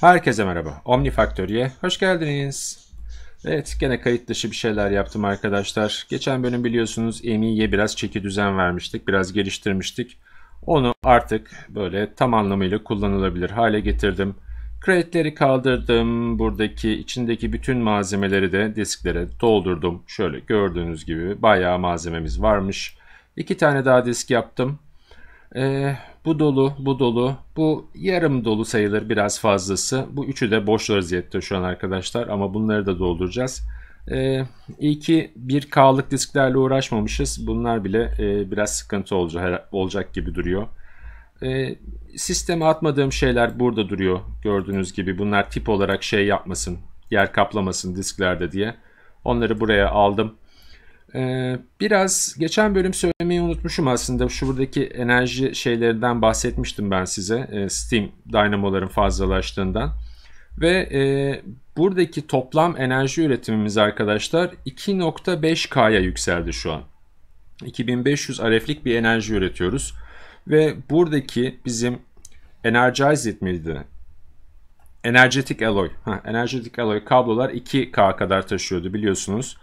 Herkese merhaba. Omnifaktör'ye hoş geldiniz. Evet gene kayıt dışı bir şeyler yaptım arkadaşlar. Geçen bölüm biliyorsunuz EMI'ye biraz çeki düzen vermiştik. Biraz geliştirmiştik. Onu artık böyle tam anlamıyla kullanılabilir hale getirdim. Crate'leri kaldırdım. Buradaki içindeki bütün malzemeleri de disklere doldurdum. Şöyle gördüğünüz gibi bayağı malzememiz varmış. İki tane daha disk yaptım. Ee, bu dolu, bu dolu, bu yarım dolu sayılır biraz fazlası. Bu üçü de boş vaziyette şu an arkadaşlar ama bunları da dolduracağız. Ee, iyi ki 1K'lık disklerle uğraşmamışız. Bunlar bile e, biraz sıkıntı olacak, olacak gibi duruyor. Ee, sisteme atmadığım şeyler burada duruyor gördüğünüz gibi. Bunlar tip olarak şey yapmasın, yer kaplamasın disklerde diye. Onları buraya aldım. Ee, biraz geçen bölüm söylemeyi unutmuşum aslında. Şu buradaki enerji şeylerinden bahsetmiştim ben size. Ee, steam dynamoların fazlalaştığından. Ve e, buradaki toplam enerji üretimimiz arkadaşlar 2.5K'ya yükseldi şu an. 2500 RF'lik bir enerji üretiyoruz. Ve buradaki bizim energize miydi? Energetic Alloy. Ha, Energetic Alloy kablolar 2K kadar taşıyordu biliyorsunuz.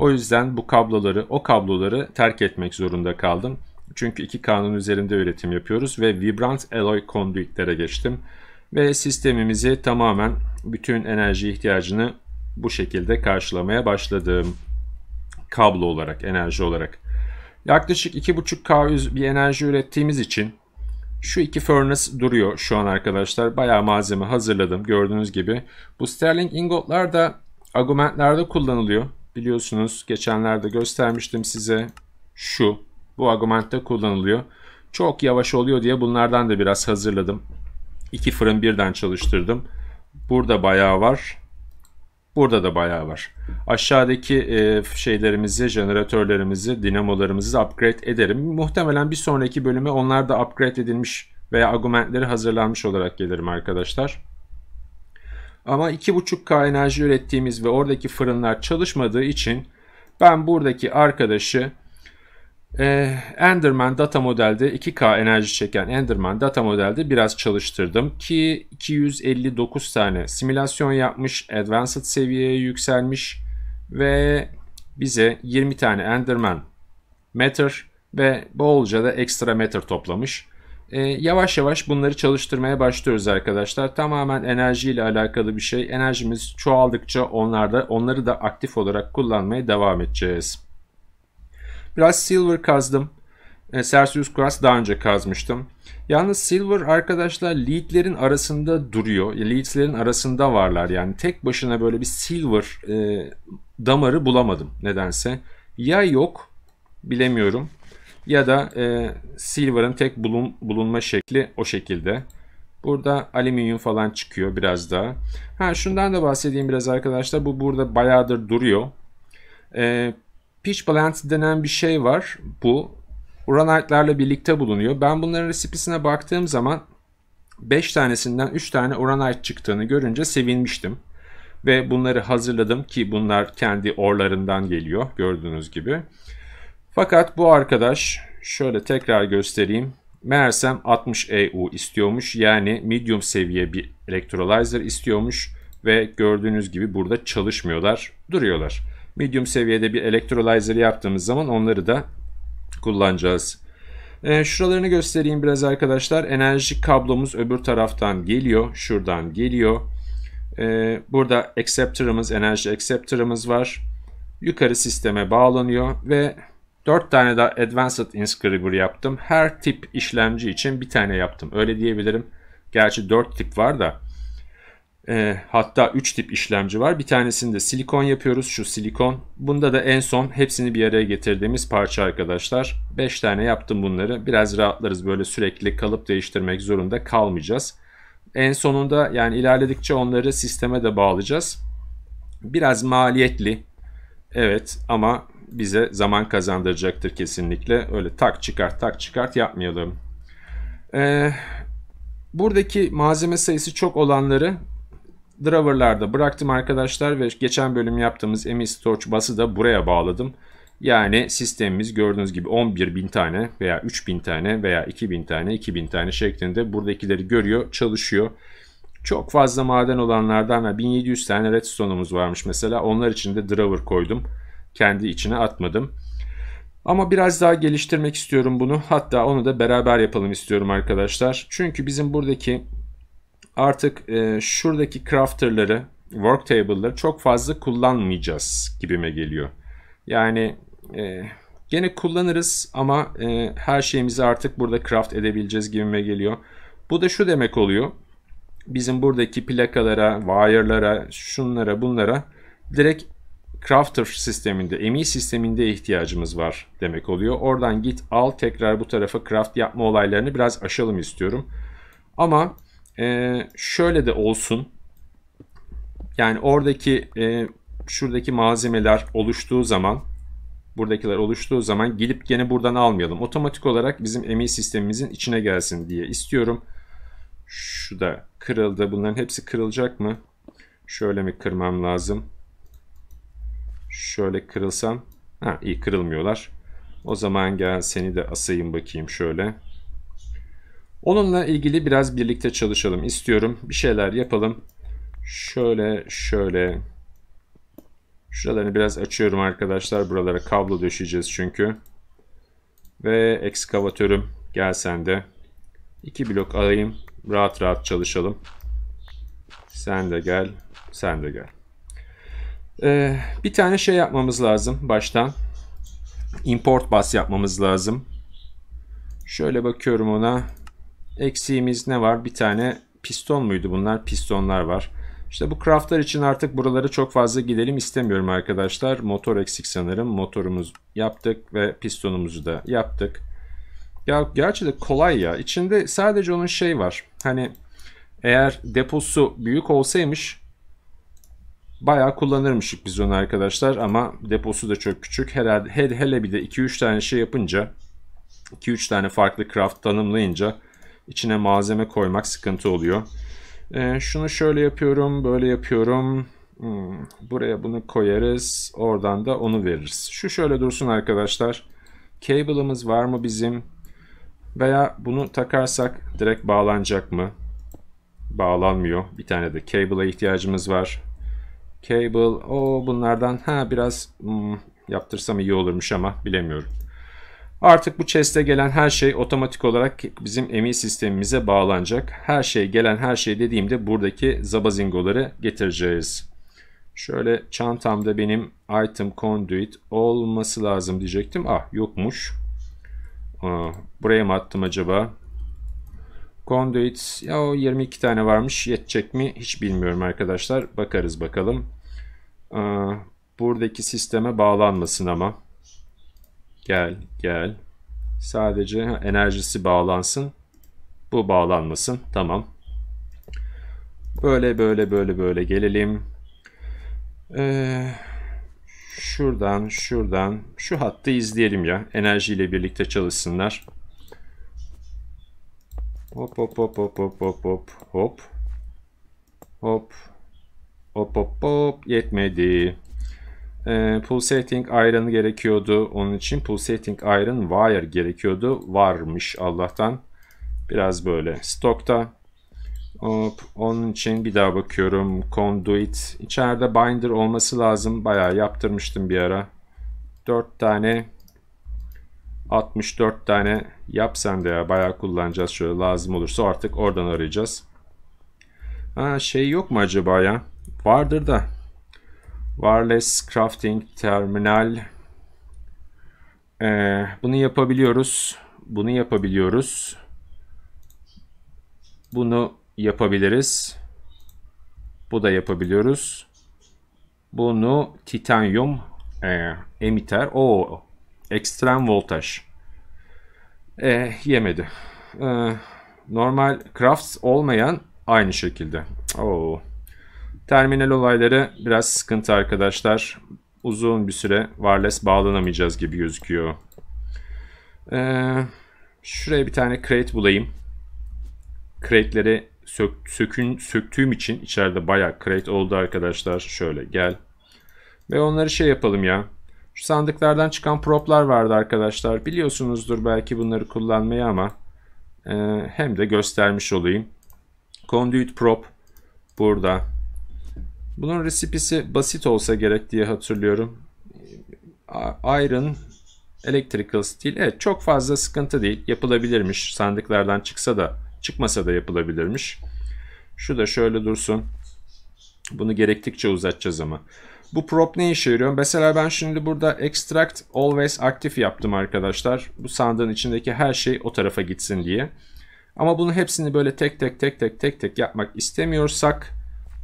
O yüzden bu kabloları, o kabloları terk etmek zorunda kaldım. Çünkü iki kanun üzerinde üretim yapıyoruz ve vibrant alloy conduitlere geçtim. Ve sistemimizi tamamen bütün enerji ihtiyacını bu şekilde karşılamaya başladım. Kablo olarak, enerji olarak. Yaklaşık 2.5K bir enerji ürettiğimiz için şu iki furnace duruyor şu an arkadaşlar. Bayağı malzeme hazırladım gördüğünüz gibi. Bu sterling ingotlar da argumentlerde kullanılıyor biliyorsunuz geçenlerde göstermiştim size şu bu argumentte kullanılıyor. Çok yavaş oluyor diye bunlardan da biraz hazırladım. İki fırın birden çalıştırdım. Burada bayağı var. Burada da bayağı var. Aşağıdaki e, şeylerimizi, jeneratörlerimizi, dinamolarımızı upgrade ederim. Muhtemelen bir sonraki bölüme onlar da upgrade edilmiş veya argumentleri hazırlanmış olarak gelirim arkadaşlar. Ama 2.5K enerji ürettiğimiz ve oradaki fırınlar çalışmadığı için ben buradaki arkadaşı e, Enderman data modelde 2K enerji çeken Enderman data modelde biraz çalıştırdım ki 259 tane simülasyon yapmış, advanced seviyeye yükselmiş ve bize 20 tane Enderman meter ve bolca da ekstra meter toplamış. E, yavaş yavaş bunları çalıştırmaya başlıyoruz arkadaşlar. Tamamen enerjiyle alakalı bir şey. Enerjimiz çoğaldıkça onlarda, onları da aktif olarak kullanmaya devam edeceğiz. Biraz silver kazdım. E, ee, Cerseus Grass daha önce kazmıştım. Yalnız Silver arkadaşlar leadlerin arasında duruyor. Leadlerin arasında varlar yani. Tek başına böyle bir Silver e, damarı bulamadım nedense. Ya yok bilemiyorum ya da e, silver'ın tek bulun, bulunma şekli o şekilde. Burada alüminyum falan çıkıyor biraz daha. Ha şundan da bahsedeyim biraz arkadaşlar. Bu burada bayağıdır duruyor. E, pitch blend denen bir şey var. Bu uranite'larla birlikte bulunuyor. Ben bunların resipisine baktığım zaman 5 tanesinden 3 tane uranite çıktığını görünce sevinmiştim. Ve bunları hazırladım ki bunlar kendi orlarından geliyor gördüğünüz gibi. Fakat bu arkadaş şöyle tekrar göstereyim. Meğersem 60 EU istiyormuş. Yani medium seviye bir electrolyzer istiyormuş. Ve gördüğünüz gibi burada çalışmıyorlar, duruyorlar. Medium seviyede bir electrolyzer yaptığımız zaman onları da kullanacağız. E, şuralarını göstereyim biraz arkadaşlar. Enerji kablomuz öbür taraftan geliyor. Şuradan geliyor. E, burada acceptor'ımız, enerji acceptor'ımız var. Yukarı sisteme bağlanıyor ve 4 tane daha Advanced Inscriber yaptım. Her tip işlemci için bir tane yaptım. Öyle diyebilirim. Gerçi 4 tip var da. E, hatta 3 tip işlemci var. Bir tanesinde silikon yapıyoruz. Şu silikon. Bunda da en son hepsini bir araya getirdiğimiz parça arkadaşlar. 5 tane yaptım bunları. Biraz rahatlarız. Böyle sürekli kalıp değiştirmek zorunda kalmayacağız. En sonunda yani ilerledikçe onları sisteme de bağlayacağız. Biraz maliyetli. Evet ama bize zaman kazandıracaktır kesinlikle. Öyle tak çıkart tak çıkart yapmayalım. Ee, buradaki malzeme sayısı çok olanları driverlarda bıraktım arkadaşlar ve geçen bölüm yaptığımız emi storage bası da buraya bağladım. Yani sistemimiz gördüğünüz gibi 11.000 tane veya 3.000 tane veya 2.000 tane 2.000 tane şeklinde buradakileri görüyor çalışıyor. Çok fazla maden olanlardan ve 1700 tane redstone'umuz varmış mesela onlar için de driver koydum kendi içine atmadım. Ama biraz daha geliştirmek istiyorum bunu. Hatta onu da beraber yapalım istiyorum arkadaşlar. Çünkü bizim buradaki artık e, şuradaki crafter'ları, work table'ları çok fazla kullanmayacağız gibime geliyor. Yani e, gene kullanırız ama e, her şeyimizi artık burada craft edebileceğiz gibime geliyor. Bu da şu demek oluyor. Bizim buradaki plakalara, wire'lara, şunlara, bunlara direkt crafter sisteminde, emi sisteminde ihtiyacımız var demek oluyor. Oradan git al tekrar bu tarafa craft yapma olaylarını biraz aşalım istiyorum. Ama e, şöyle de olsun. Yani oradaki e, şuradaki malzemeler oluştuğu zaman buradakiler oluştuğu zaman gelip gene buradan almayalım. Otomatik olarak bizim emi sistemimizin içine gelsin diye istiyorum. Şu da kırıldı. Bunların hepsi kırılacak mı? Şöyle mi kırmam lazım? Şöyle kırılsam. Ha iyi kırılmıyorlar. O zaman gel seni de asayım bakayım şöyle. Onunla ilgili biraz birlikte çalışalım istiyorum. Bir şeyler yapalım. Şöyle şöyle. Şuralarını biraz açıyorum arkadaşlar. Buralara kablo döşeceğiz çünkü. Ve ekskavatörüm gel sen de. İki blok alayım. Rahat rahat çalışalım. Sen de gel. Sen de gel. Ee, bir tane şey yapmamız lazım baştan. Import bas yapmamız lazım. Şöyle bakıyorum ona. Eksiğimiz ne var? Bir tane piston muydu bunlar? Pistonlar var. İşte bu craftlar için artık buralara çok fazla gidelim istemiyorum arkadaşlar. Motor eksik sanırım. Motorumuz yaptık ve pistonumuzu da yaptık. Ya gerçi de kolay ya. İçinde sadece onun şey var. Hani eğer deposu büyük olsaymış Bayağı kullanırmışık biz onu arkadaşlar ama deposu da çok küçük. Herhalde he, hele bir de 2-3 tane şey yapınca 2-3 tane farklı craft tanımlayınca içine malzeme koymak sıkıntı oluyor. Ee, şunu şöyle yapıyorum, böyle yapıyorum. Hmm, buraya bunu koyarız. Oradan da onu veririz. Şu şöyle dursun arkadaşlar. Cable'ımız var mı bizim? Veya bunu takarsak direkt bağlanacak mı? Bağlanmıyor. Bir tane de cable'a ihtiyacımız var. Cable. O bunlardan ha biraz hmm, yaptırsam iyi olurmuş ama bilemiyorum. Artık bu chest'e gelen her şey otomatik olarak bizim emi sistemimize bağlanacak. Her şey gelen her şey dediğimde buradaki zabazingoları getireceğiz. Şöyle çantamda benim item conduit olması lazım diyecektim. Ah yokmuş. Aa, buraya mı attım acaba? Conduits ya o 22 tane varmış yetecek mi hiç bilmiyorum arkadaşlar. Bakarız bakalım. Ee, buradaki sisteme bağlanmasın ama. Gel gel. Sadece enerjisi bağlansın. Bu bağlanmasın. Tamam. Böyle böyle böyle böyle gelelim. Ee, şuradan şuradan şu hattı izleyelim ya. Enerjiyle birlikte çalışsınlar. Hop hop hop hop hop hop hop hop. Hop. Hop hop hop yetmedi. E, ee, pulsating iron gerekiyordu. Onun için pulsating iron wire gerekiyordu. Varmış Allah'tan. Biraz böyle stokta. Hop. Onun için bir daha bakıyorum. Conduit. İçeride binder olması lazım. Bayağı yaptırmıştım bir ara. 4 tane 64 tane yap sen de ya. Bayağı kullanacağız şöyle lazım olursa artık oradan arayacağız. Ha, şey yok mu acaba ya? Vardır da. Wireless Crafting Terminal. Ee, bunu yapabiliyoruz. Bunu yapabiliyoruz. Bunu yapabiliriz. Bu da yapabiliyoruz. Bunu Titanium e, emiter. O ekstrem voltaj. E, yemedi. E, normal crafts olmayan aynı şekilde. Oo. Terminal olayları biraz sıkıntı arkadaşlar. Uzun bir süre wireless bağlanamayacağız gibi gözüküyor. Ee, şuraya bir tane crate bulayım. Crate'leri sök, sökün, söktüğüm için içeride bayağı crate oldu arkadaşlar. Şöyle gel. Ve onları şey yapalım ya sandıklardan çıkan proplar vardı arkadaşlar. Biliyorsunuzdur belki bunları kullanmayı ama e, hem de göstermiş olayım. Conduit prop burada. Bunun resipisi basit olsa gerek diye hatırlıyorum. Iron Electrical Steel. Evet çok fazla sıkıntı değil. Yapılabilirmiş. Sandıklardan çıksa da çıkmasa da yapılabilirmiş. Şu da şöyle dursun. Bunu gerektikçe uzatacağız ama. Bu prop ne işe yarıyor? Mesela ben şimdi burada extract always aktif yaptım arkadaşlar. Bu sandığın içindeki her şey o tarafa gitsin diye. Ama bunu hepsini böyle tek tek tek tek tek tek yapmak istemiyorsak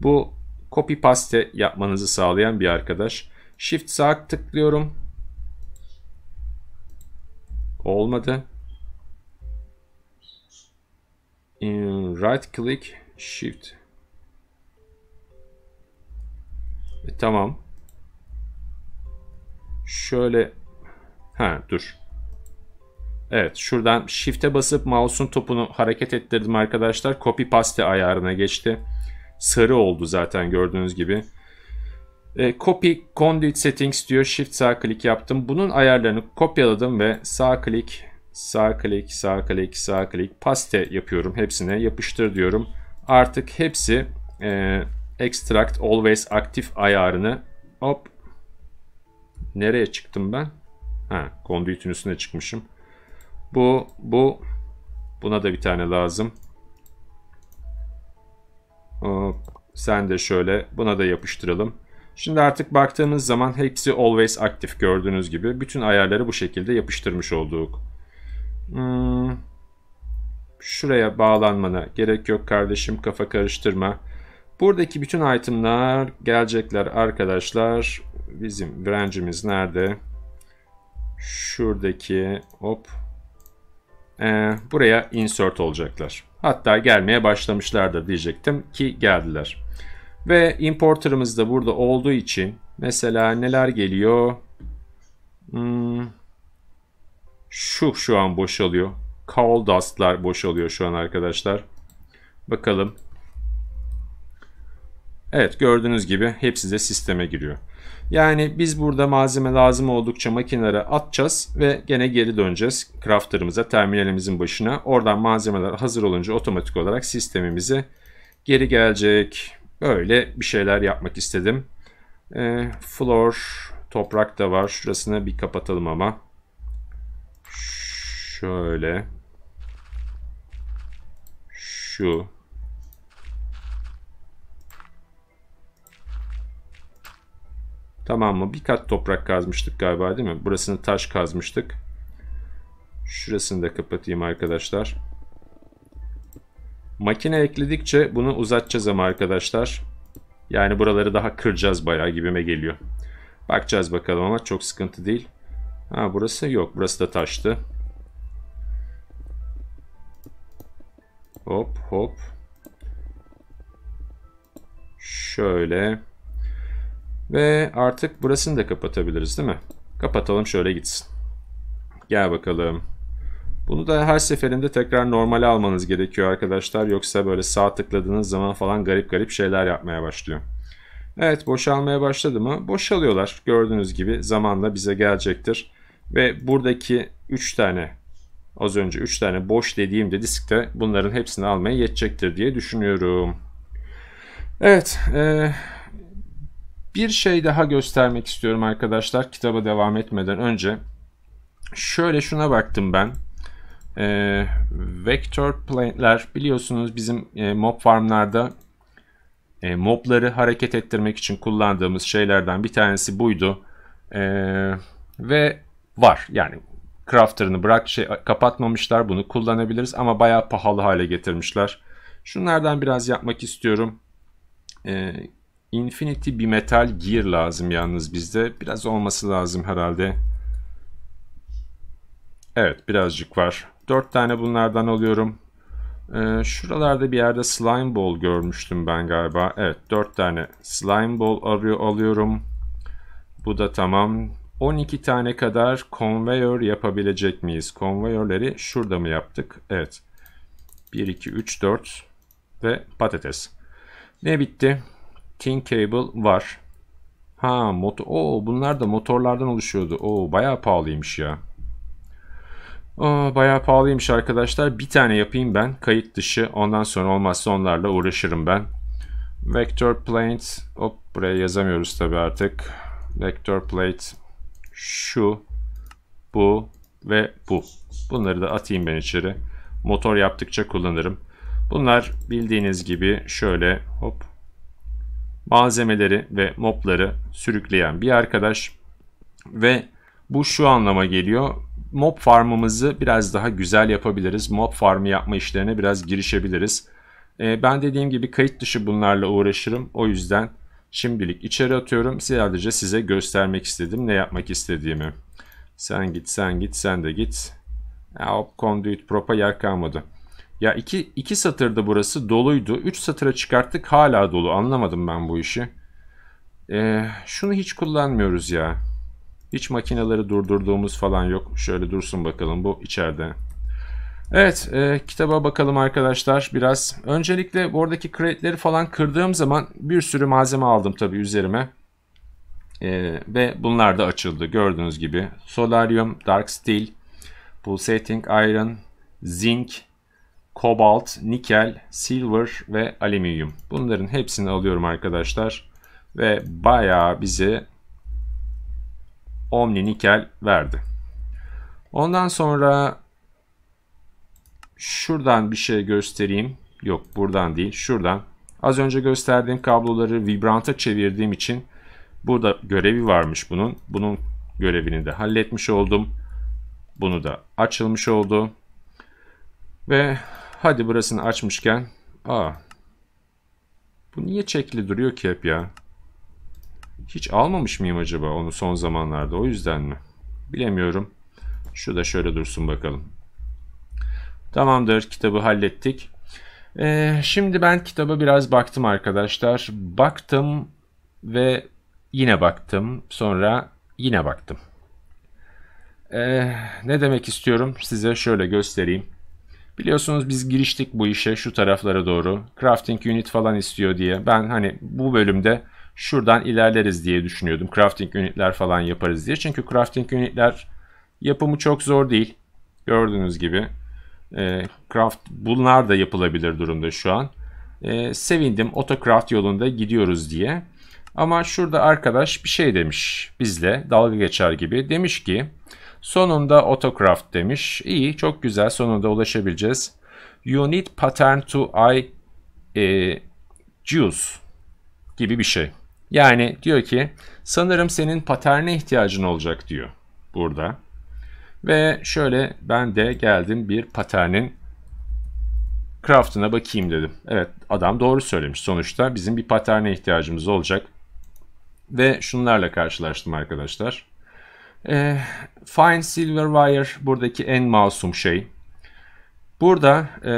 bu copy paste yapmanızı sağlayan bir arkadaş. Shift sağ tıklıyorum. Olmadı. Right click shift E, tamam. Şöyle. Ha dur. Evet şuradan shift'e basıp mouse'un topunu hareket ettirdim arkadaşlar. Copy paste ayarına geçti. Sarı oldu zaten gördüğünüz gibi. E, copy conduit settings diyor. Shift sağ klik yaptım. Bunun ayarlarını kopyaladım ve sağ klik sağ klik sağ klik sağ klik paste yapıyorum. Hepsine yapıştır diyorum. Artık hepsi e, extract always aktif ayarını hop nereye çıktım ben? Ha, conduit'in üstüne çıkmışım. Bu bu buna da bir tane lazım. Hop, sen de şöyle buna da yapıştıralım. Şimdi artık baktığımız zaman hepsi always aktif gördüğünüz gibi. Bütün ayarları bu şekilde yapıştırmış olduk. Hmm. Şuraya bağlanmana gerek yok kardeşim kafa karıştırma. Buradaki bütün itemlar gelecekler arkadaşlar. Bizim branch'imiz nerede? Şuradaki hop. Ee, buraya insert olacaklar. Hatta gelmeye başlamışlardır diyecektim ki geldiler. Ve importer'ımız da burada olduğu için mesela neler geliyor? Hmm, şu şu an boşalıyor. Coal dust'lar boşalıyor şu an arkadaşlar. Bakalım Evet gördüğünüz gibi hepsi de sisteme giriyor. Yani biz burada malzeme lazım oldukça makinelere atacağız ve gene geri döneceğiz crafter'ımıza, terminalimizin başına. Oradan malzemeler hazır olunca otomatik olarak sistemimize geri gelecek. Böyle bir şeyler yapmak istedim. E, floor, toprak da var. Şurasını bir kapatalım ama. Şöyle. Şu. Tamam mı? Bir kat toprak kazmıştık galiba değil mi? Burasını taş kazmıştık. Şurasını da kapatayım arkadaşlar. Makine ekledikçe bunu uzatacağız ama arkadaşlar. Yani buraları daha kıracağız bayağı gibime geliyor. Bakacağız bakalım ama çok sıkıntı değil. Ha burası yok. Burası da taştı. Hop hop. Şöyle. Ve artık burasını da kapatabiliriz değil mi? Kapatalım şöyle gitsin. Gel bakalım. Bunu da her seferinde tekrar normale almanız gerekiyor arkadaşlar. Yoksa böyle sağ tıkladığınız zaman falan garip garip şeyler yapmaya başlıyor. Evet boşalmaya başladı mı? Boşalıyorlar. Gördüğünüz gibi zamanla bize gelecektir. Ve buradaki 3 tane az önce 3 tane boş dediğimde diskte bunların hepsini almaya yetecektir diye düşünüyorum. Evet. Ee, bir şey daha göstermek istiyorum arkadaşlar kitaba devam etmeden önce. Şöyle şuna baktım ben. Ee, vektör plane'ler biliyorsunuz bizim e, mob farmlarda e, mobları hareket ettirmek için kullandığımız şeylerden bir tanesi buydu. E, ve var yani crafter'ını bırak şey kapatmamışlar bunu kullanabiliriz ama bayağı pahalı hale getirmişler. Şunlardan biraz yapmak istiyorum. E, Infinity bir metal gear lazım yalnız bizde. Biraz olması lazım herhalde. Evet birazcık var. 4 tane bunlardan alıyorum. Ee, şuralarda bir yerde slime ball görmüştüm ben galiba. Evet 4 tane slime ball arıyor, alıyorum. Bu da tamam. 12 tane kadar conveyor yapabilecek miyiz? Conveyorları şurada mı yaptık? Evet. 1, 2, 3, 4 ve patates. Ne bitti? King Cable var. Ha motor. Oo bunlar da motorlardan oluşuyordu. Oo bayağı pahalıymış ya. Aa, bayağı pahalıymış arkadaşlar. Bir tane yapayım ben. Kayıt dışı. Ondan sonra olmazsa onlarla uğraşırım ben. Vector plate. Hop buraya yazamıyoruz tabi artık. Vector plate. Şu. Bu. Ve bu. Bunları da atayım ben içeri. Motor yaptıkça kullanırım. Bunlar bildiğiniz gibi şöyle hop malzemeleri ve mopları sürükleyen bir arkadaş ve bu şu anlama geliyor. Mob farmımızı biraz daha güzel yapabiliriz. Mob farmı yapma işlerine biraz girişebiliriz. Ee, ben dediğim gibi kayıt dışı bunlarla uğraşırım. O yüzden şimdilik içeri atıyorum. Sadece size göstermek istedim ne yapmak istediğimi. Sen git sen git sen de git. Ya, hop conduit propa yer kalmadı. Ya iki, iki satırda burası doluydu. Üç satıra çıkarttık hala dolu. Anlamadım ben bu işi. Ee, şunu hiç kullanmıyoruz ya. Hiç makineleri durdurduğumuz falan yok. Şöyle dursun bakalım bu içeride. Evet e, kitaba bakalım arkadaşlar biraz. Öncelikle buradaki kredileri falan kırdığım zaman bir sürü malzeme aldım tabii üzerime. E, ve bunlar da açıldı gördüğünüz gibi. Solarium, Dark Steel, Pulsating Iron, Zinc, kobalt, nikel, silver ve alüminyum. Bunların hepsini alıyorum arkadaşlar. Ve bayağı bize omni nikel verdi. Ondan sonra şuradan bir şey göstereyim. Yok buradan değil şuradan. Az önce gösterdiğim kabloları vibranta çevirdiğim için burada görevi varmış bunun. Bunun görevini de halletmiş oldum. Bunu da açılmış oldu. Ve Hadi burasını açmışken. Aa. Bu niye çekli duruyor ki hep ya? Hiç almamış mıyım acaba onu son zamanlarda o yüzden mi? Bilemiyorum. Şu da şöyle dursun bakalım. Tamamdır kitabı hallettik. Ee, şimdi ben kitaba biraz baktım arkadaşlar. Baktım ve yine baktım. Sonra yine baktım. Ee, ne demek istiyorum size şöyle göstereyim. Biliyorsunuz biz giriştik bu işe şu taraflara doğru. Crafting unit falan istiyor diye. Ben hani bu bölümde şuradan ilerleriz diye düşünüyordum. Crafting unitler falan yaparız diye. Çünkü crafting unitler yapımı çok zor değil. Gördüğünüz gibi. E, craft bunlar da yapılabilir durumda şu an. E, sevindim otocraft yolunda gidiyoruz diye. Ama şurada arkadaş bir şey demiş bizle dalga geçer gibi. Demiş ki Sonunda autocraft demiş. İyi çok güzel sonunda ulaşabileceğiz. You need pattern to I e, juice gibi bir şey. Yani diyor ki sanırım senin paterne ihtiyacın olacak diyor burada. Ve şöyle ben de geldim bir paternin craft'ına bakayım dedim. Evet adam doğru söylemiş. Sonuçta bizim bir paterne ihtiyacımız olacak. Ve şunlarla karşılaştım arkadaşlar. E, Fine wire buradaki en masum şey. Burada e,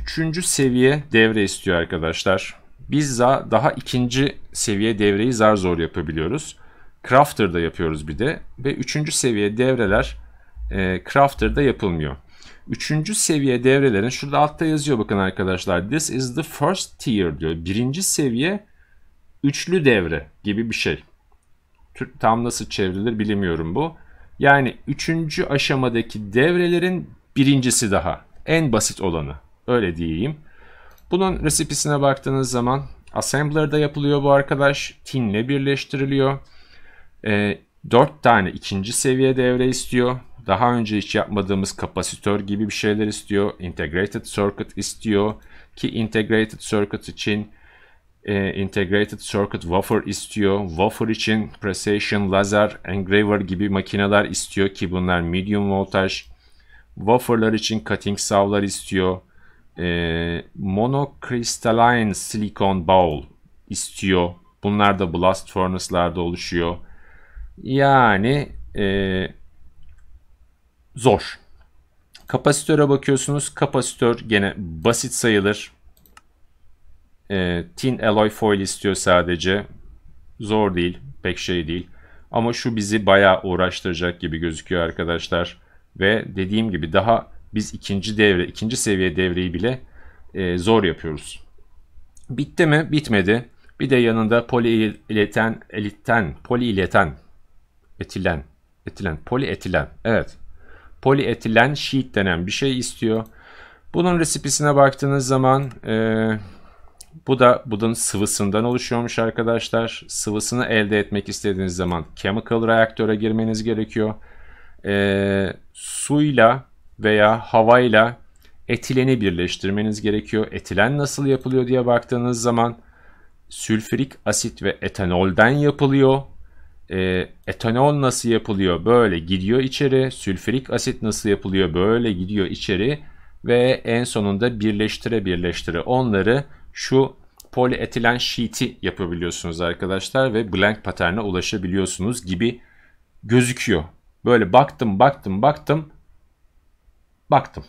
üçüncü seviye devre istiyor arkadaşlar. Biz daha ikinci seviye devreyi zar zor yapabiliyoruz. Crafter'da yapıyoruz bir de. Ve üçüncü seviye devreler e, eh, Crafter'da yapılmıyor. Üçüncü seviye devrelerin şurada altta yazıyor bakın arkadaşlar. This is the first tier diyor. Birinci seviye üçlü devre gibi bir şey tam nasıl çevrilir bilemiyorum bu. Yani üçüncü aşamadaki devrelerin birincisi daha. En basit olanı. Öyle diyeyim. Bunun resipisine baktığınız zaman Assembler'da yapılıyor bu arkadaş. Tin'le birleştiriliyor. E, ee, 4 tane ikinci seviye devre istiyor. Daha önce hiç yapmadığımız kapasitör gibi bir şeyler istiyor. Integrated circuit istiyor. Ki integrated circuit için e, Integrated Circuit Wafer istiyor. Wafer için Precision Laser Engraver gibi makineler istiyor ki bunlar medium voltaj. Waferlar için cutting saw'lar istiyor. E, monocrystalline silicon bowl istiyor. Bunlar da blast furnace'larda oluşuyor. Yani e, zor. Kapasitöre bakıyorsunuz. Kapasitör gene basit sayılır. E, tin alloy foil istiyor sadece. Zor değil. Pek şey değil. Ama şu bizi bayağı uğraştıracak gibi gözüküyor arkadaşlar. Ve dediğim gibi daha biz ikinci devre, ikinci seviye devreyi bile e, zor yapıyoruz. Bitti mi? Bitmedi. Bir de yanında poliileten, elitten, poliileten, etilen, etilen, polietilen. Evet. Polietilen sheet denen bir şey istiyor. Bunun resipisine baktığınız zaman e, bu da Bud'un sıvısından oluşuyormuş arkadaşlar. Sıvısını elde etmek istediğiniz zaman chemical reaktöre girmeniz gerekiyor. E, suyla veya havayla etileni birleştirmeniz gerekiyor. Etilen nasıl yapılıyor diye baktığınız zaman sülfürik asit ve etanolden yapılıyor. E, etanol nasıl yapılıyor? Böyle gidiyor içeri. Sülfürik asit nasıl yapılıyor? Böyle gidiyor içeri. Ve en sonunda birleştire birleştire onları şu polietilen sheet'i yapabiliyorsunuz arkadaşlar ve blank paterne ulaşabiliyorsunuz gibi gözüküyor. Böyle baktım baktım baktım baktım.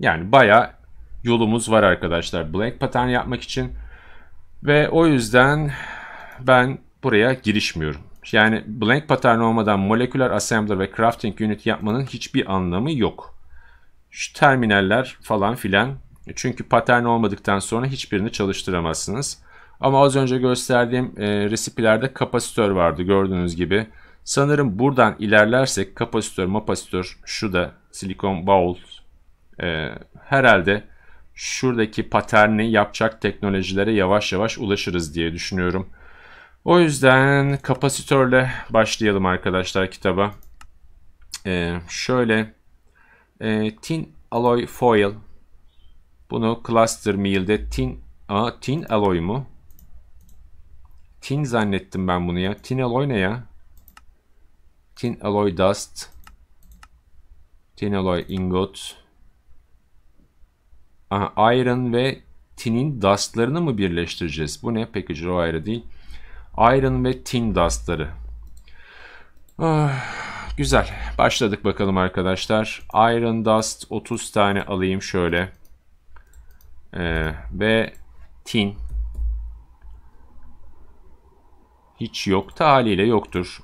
Yani baya yolumuz var arkadaşlar blank patern yapmak için. Ve o yüzden ben buraya girişmiyorum. Yani blank patern olmadan moleküler assembler ve crafting unit yapmanın hiçbir anlamı yok. Şu terminaller falan filan çünkü patern olmadıktan sonra hiçbirini çalıştıramazsınız. Ama az önce gösterdiğim e, resiplerde kapasitör vardı gördüğünüz gibi. Sanırım buradan ilerlersek kapasitör, mapasitör, şu da silikon bowl e, herhalde şuradaki paterni yapacak teknolojilere yavaş yavaş ulaşırız diye düşünüyorum. O yüzden kapasitörle başlayalım arkadaşlar kitaba. E, şöyle e, tin alloy foil bunu cluster meal'de tin, a, tin alloy mu? Tin zannettim ben bunu ya. Tin alloy ne ya? Tin alloy dust. Tin alloy ingot. Aha, iron ve tinin dustlarını mı birleştireceğiz? Bu ne? Packager o ayrı değil. Iron ve tin dustları. Ah. Güzel. Başladık bakalım arkadaşlar. Iron Dust 30 tane alayım şöyle. Ee, ve tin hiç yok haliyle yoktur.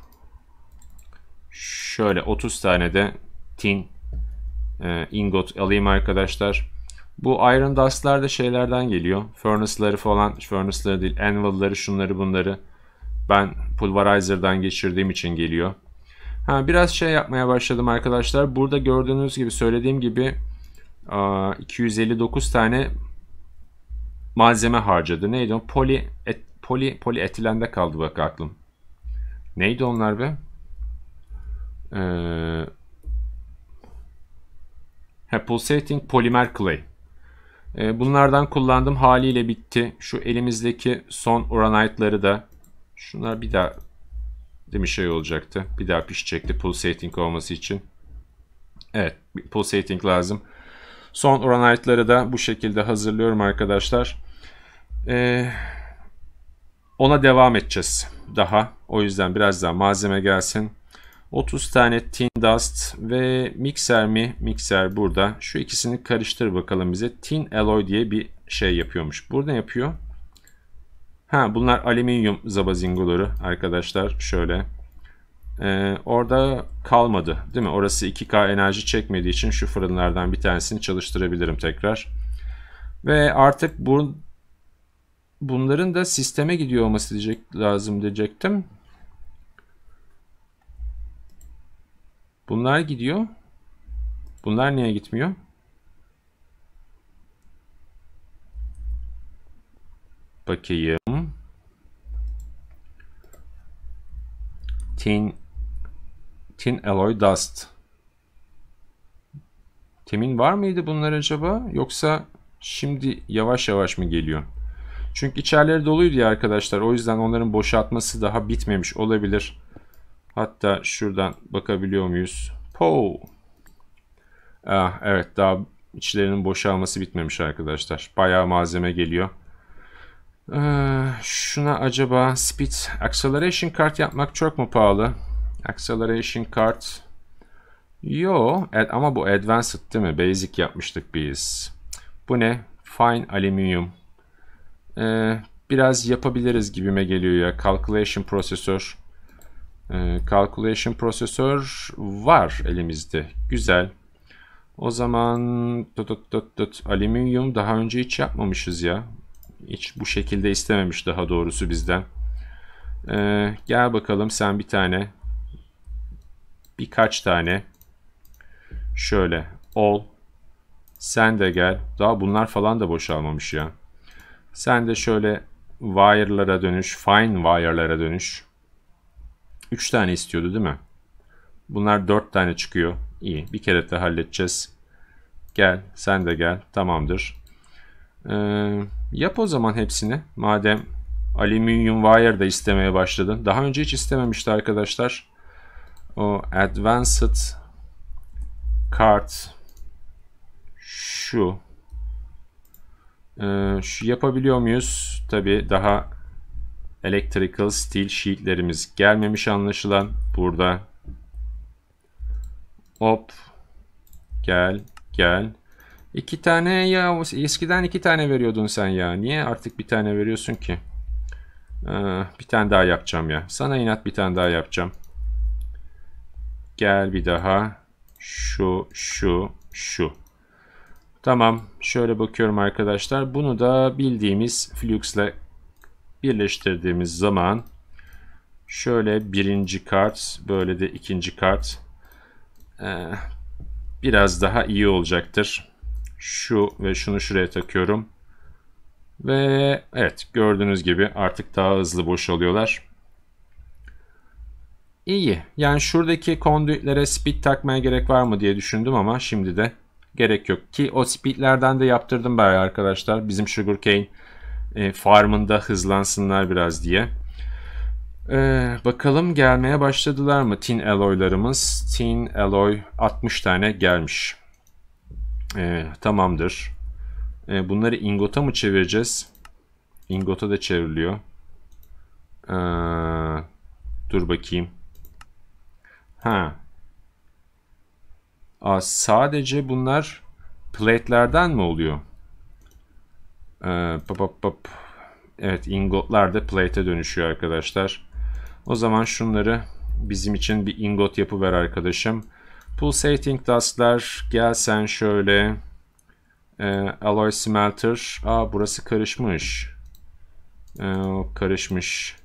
Şöyle 30 tane de tin e, ingot alayım arkadaşlar. Bu Iron Dust'lar da şeylerden geliyor. Furnace'ları falan, furnace'ları değil, anvil'ları, şunları bunları ben pulverizer'dan geçirdiğim için geliyor. Ha, biraz şey yapmaya başladım arkadaşlar. Burada gördüğünüz gibi söylediğim gibi 259 tane malzeme harcadı. Neydi o? Poli, et, poli, polietilende kaldı bak aklım. Neydi onlar be? Ee, he, pulsating polymer clay. Ee, bunlardan kullandım. Haliyle bitti. Şu elimizdeki son uranite'ları da şunlar bir daha değil mi şey olacaktı. Bir daha pişecekti pulsating olması için. Evet, pulsating lazım. Son uranite'ları da bu şekilde hazırlıyorum arkadaşlar. Ee, ona devam edeceğiz daha. O yüzden biraz daha malzeme gelsin. 30 tane Tin Dust ve mikser mi? Mikser burada. Şu ikisini karıştır bakalım bize. Tin Alloy diye bir şey yapıyormuş. Burada yapıyor? Ha bunlar alüminyum zabazingoları arkadaşlar. Şöyle. Ee, orada kalmadı değil mi? Orası 2K enerji çekmediği için şu fırınlardan bir tanesini çalıştırabilirim tekrar. Ve artık bu bunların da sisteme gidiyor olması diyecek, lazım diyecektim. Bunlar gidiyor. Bunlar niye gitmiyor? Bakayım. Tin Tin Alloy Dust. Temin var mıydı bunlar acaba? Yoksa şimdi yavaş yavaş mı geliyor? Çünkü içerileri doluydu ya arkadaşlar. O yüzden onların boşaltması daha bitmemiş olabilir. Hatta şuradan bakabiliyor muyuz? Po. Ah, evet daha içlerinin boşalması bitmemiş arkadaşlar. Bayağı malzeme geliyor. Ee, şuna acaba speed acceleration kart yapmak çok mu pahalı? Acceleration kart. Yo Ed. ama bu advanced değil mi? Basic yapmıştık biz. Bu ne? Fine aluminium e, biraz yapabiliriz gibime geliyor ya. Calculation prosesör. E, calculation prosesör var elimizde. Güzel. O zaman tut tut tut tut alüminyum daha önce hiç yapmamışız ya. Hiç bu şekilde istememiş daha doğrusu bizden. Ee, gel bakalım sen bir tane birkaç tane şöyle ol sen de gel. Daha bunlar falan da boşalmamış ya. Sen de şöyle wire'lara dönüş, fine wire'lara dönüş. 3 tane istiyordu değil mi? Bunlar 4 tane çıkıyor. İyi. Bir kere de halledeceğiz. Gel. Sen de gel. Tamamdır. Ee, yap o zaman hepsini. Madem alüminyum wire da istemeye başladın. Daha önce hiç istememişti arkadaşlar. O advanced kart şu ee, şu yapabiliyor muyuz? Tabi daha electrical steel sheetlerimiz gelmemiş anlaşılan. Burada hop gel gel. İki tane ya eskiden iki tane veriyordun sen ya. Niye artık bir tane veriyorsun ki? Ee, bir tane daha yapacağım ya. Sana inat bir tane daha yapacağım. Gel bir daha. Şu, şu, şu. Tamam şöyle bakıyorum arkadaşlar. Bunu da bildiğimiz flux ile birleştirdiğimiz zaman şöyle birinci kart böyle de ikinci kart e, biraz daha iyi olacaktır. Şu ve şunu şuraya takıyorum. Ve evet gördüğünüz gibi artık daha hızlı boşalıyorlar. İyi. Yani şuradaki conduitlere speed takmaya gerek var mı diye düşündüm ama şimdi de gerek yok ki o speedlerden de yaptırdım ben arkadaşlar. Bizim sugarcane e, farmında hızlansınlar biraz diye. Ee, bakalım gelmeye başladılar mı tin alloylarımız? Tin alloy 60 tane gelmiş. Ee, tamamdır. Ee, bunları ingota mı çevireceğiz? Ingota da çevriliyor. Ee, dur bakayım. Ha, Aa, sadece bunlar plate'lerden mi oluyor? Ee, pop, pop, pop. Evet ingotlar da plate'e dönüşüyor arkadaşlar. O zaman şunları bizim için bir ingot yapıver arkadaşım. Pulsating dustlar gelsen şöyle. E, alloy smelter. Aa burası karışmış. E, karışmış.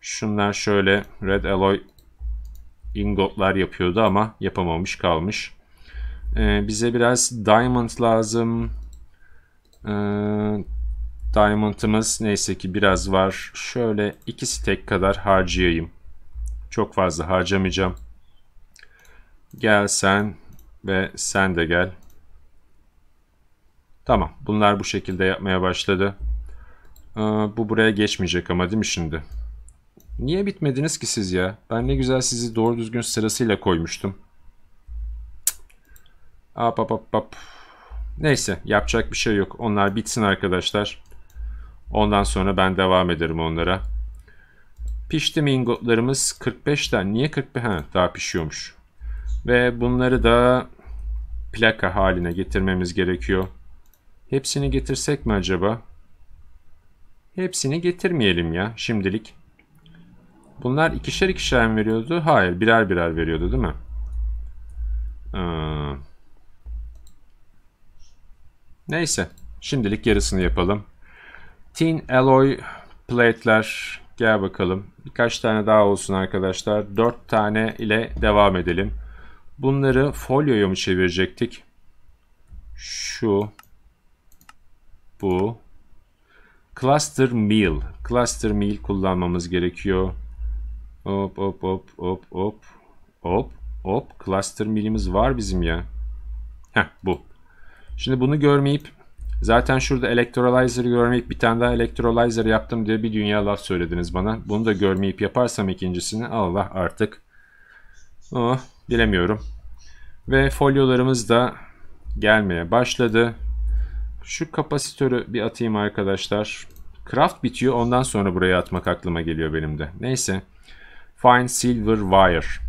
Şunlar şöyle red alloy ingotlar yapıyordu ama yapamamış kalmış. Ee, bize biraz diamond lazım. Ee, diamond'ımız neyse ki biraz var. Şöyle iki stack kadar harcayayım. Çok fazla harcamayacağım. Gel sen ve sen de gel. Tamam. Bunlar bu şekilde yapmaya başladı. Ee, bu buraya geçmeyecek ama değil mi şimdi? Niye bitmediniz ki siz ya? Ben ne güzel sizi doğru düzgün sırasıyla koymuştum. Hap hap hap hap. Neyse yapacak bir şey yok. Onlar bitsin arkadaşlar. Ondan sonra ben devam ederim onlara. Pişti mi ingotlarımız 45 tane. Niye 45? Ha, daha pişiyormuş. Ve bunları da plaka haline getirmemiz gerekiyor. Hepsini getirsek mi acaba? Hepsini getirmeyelim ya şimdilik. Bunlar ikişer ikişer mi veriyordu? Hayır birer birer veriyordu değil mi? Ee, Neyse. Şimdilik yarısını yapalım. Tin alloy plate'ler gel bakalım. Birkaç tane daha olsun arkadaşlar. 4 tane ile devam edelim. Bunları folyoya mı çevirecektik? Şu bu cluster meal. Cluster meal kullanmamız gerekiyor. Hop hop hop hop hop hop hop cluster meal'imiz var bizim ya. Heh bu. Şimdi bunu görmeyip zaten şurada elektrolizer görmeyip bir tane daha elektrolizer yaptım diye bir dünya laf söylediniz bana. Bunu da görmeyip yaparsam ikincisini Allah artık. Oh bilemiyorum. Ve folyolarımız da gelmeye başladı. Şu kapasitörü bir atayım arkadaşlar. Craft bitiyor ondan sonra buraya atmak aklıma geliyor benim de. Neyse. Fine Silver Wire.